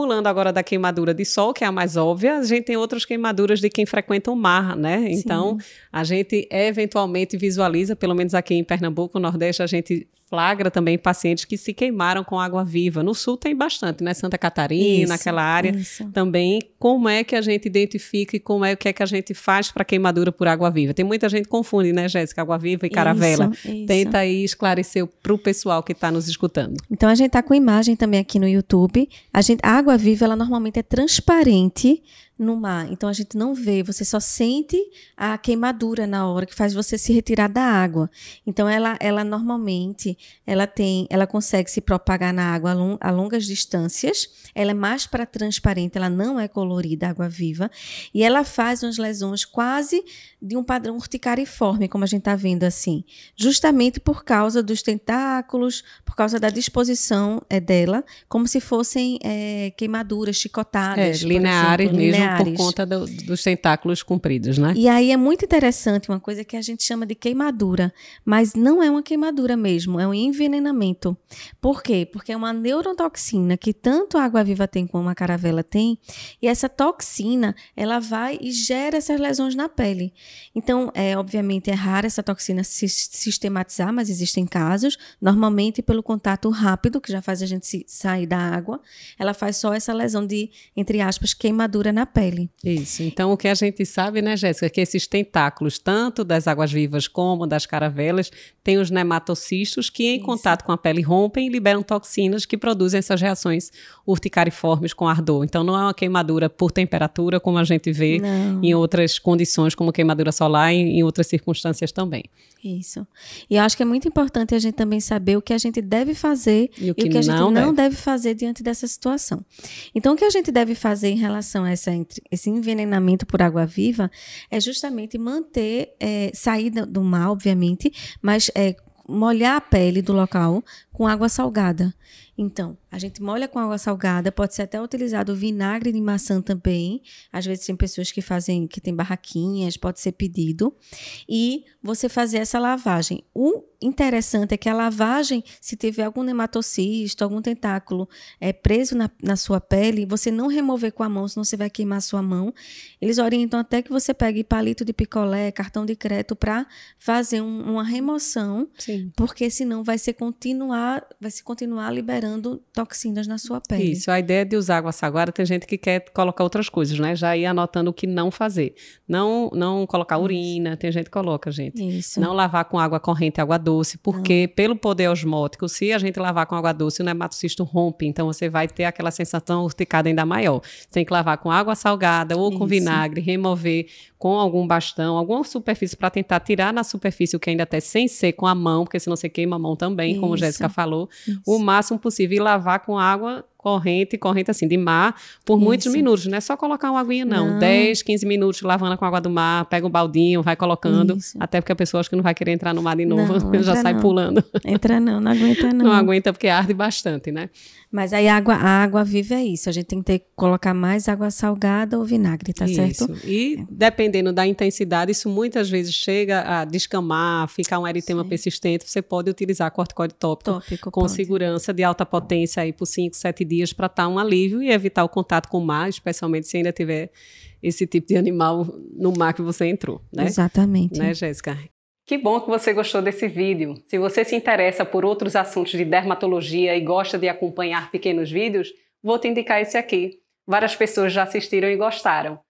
pulando agora da queimadura de sol, que é a mais óbvia, a gente tem outras queimaduras de quem frequenta o mar, né? Então, Sim. a gente eventualmente visualiza, pelo menos aqui em Pernambuco, no Nordeste, a gente flagra também pacientes que se queimaram com água viva. No sul tem bastante, né? Santa Catarina, isso, aquela área isso. também. Como é que a gente identifica e como é que é que a gente faz para queimadura por água viva? Tem muita gente que confunde, né, Jéssica, água viva e caravela. Isso, isso. Tenta aí esclarecer para o pessoal que está nos escutando. Então a gente tá com imagem também aqui no YouTube. A, gente, a água viva ela normalmente é transparente no mar. Então a gente não vê, você só sente a queimadura na hora que faz você se retirar da água. Então ela, ela normalmente, ela tem, ela consegue se propagar na água a, long, a longas distâncias. Ela é mais para transparente, ela não é colorida, água viva, e ela faz umas lesões quase de um padrão urticariforme, como a gente está vendo assim, justamente por causa dos tentáculos, por causa da disposição é, dela, como se fossem é, queimaduras, chicotadas, é, lineares mesmo por conta do, dos tentáculos compridos, né? E aí é muito interessante uma coisa que a gente chama de queimadura, mas não é uma queimadura mesmo, é um envenenamento. Por quê? Porque é uma neurotoxina que tanto a água-viva tem como a caravela tem, e essa toxina, ela vai e gera essas lesões na pele. Então, é obviamente é raro essa toxina se sistematizar, mas existem casos, normalmente pelo contato rápido, que já faz a gente sair da água, ela faz só essa lesão de, entre aspas, queimadura na pele pele. Isso. Então, o que a gente sabe, né, Jéssica, é que esses tentáculos, tanto das águas-vivas como das caravelas, têm os nematocistos que, em Isso. contato com a pele, rompem e liberam toxinas que produzem essas reações urticariformes com ardor. Então, não é uma queimadura por temperatura, como a gente vê não. em outras condições, como queimadura solar, em, em outras circunstâncias também. Isso. E eu acho que é muito importante a gente também saber o que a gente deve fazer e o que, e o que a gente não deve. não deve fazer diante dessa situação. Então, o que a gente deve fazer em relação a essa esse envenenamento por água viva é justamente manter, é, sair do mar, obviamente, mas é, molhar a pele do local com água salgada. Então, a gente molha com água salgada, pode ser até utilizado vinagre de maçã também. Às vezes tem pessoas que fazem, que tem barraquinhas, pode ser pedido. E você fazer essa lavagem. O interessante é que a lavagem, se tiver algum nematocisto, algum tentáculo é, preso na, na sua pele, você não remover com a mão, senão você vai queimar a sua mão. Eles orientam até que você pegue palito de picolé, cartão de crédito, para fazer um, uma remoção, Sim. porque senão vai ser continuar, vai se continuar liberando toxinas na sua pele. Isso, a ideia de usar água saguara, tem gente que quer colocar outras coisas, né? Já ir anotando o que não fazer. Não não colocar urina, tem gente que coloca, gente. Isso. Não lavar com água corrente, água doce, porque não. pelo poder osmótico, se a gente lavar com água doce, o nematocisto rompe, então você vai ter aquela sensação urticada ainda maior. Você tem que lavar com água salgada ou com Isso. vinagre, remover com algum bastão, alguma superfície para tentar tirar na superfície o que ainda até tá, sem ser com a mão, porque senão você queima a mão também, Isso. como Jéssica falou, o máximo possível se e lavar com água corrente, corrente assim, de mar, por Isso. muitos minutos. Não é só colocar uma aguinha, não. não. 10, 15 minutos lavando com água do mar, pega um baldinho, vai colocando. Isso. Até porque a pessoa acho que não vai querer entrar no mar de novo, não, já sai não. pulando. Entra não, não aguenta não. Não aguenta porque arde bastante, né? Mas aí a água, a água viva é isso. A gente tem que ter, colocar mais água salgada ou vinagre, tá isso. certo? E é. dependendo da intensidade, isso muitas vezes chega a descamar, ficar um eritema Sim. persistente. Você pode utilizar corticoide tópico, tópico com pode. segurança de alta potência aí por 5, 7 dias para estar tá um alívio e evitar o contato com o mar, especialmente se ainda tiver esse tipo de animal no mar que você entrou, né? Exatamente. Né, Jéssica? Que bom que você gostou desse vídeo. Se você se interessa por outros assuntos de dermatologia e gosta de acompanhar pequenos vídeos, vou te indicar esse aqui. Várias pessoas já assistiram e gostaram.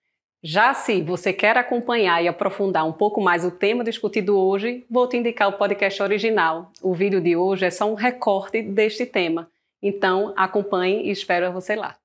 Já se você quer acompanhar e aprofundar um pouco mais o tema discutido hoje, vou te indicar o podcast original. O vídeo de hoje é só um recorte deste tema. Então, acompanhe e espero você lá.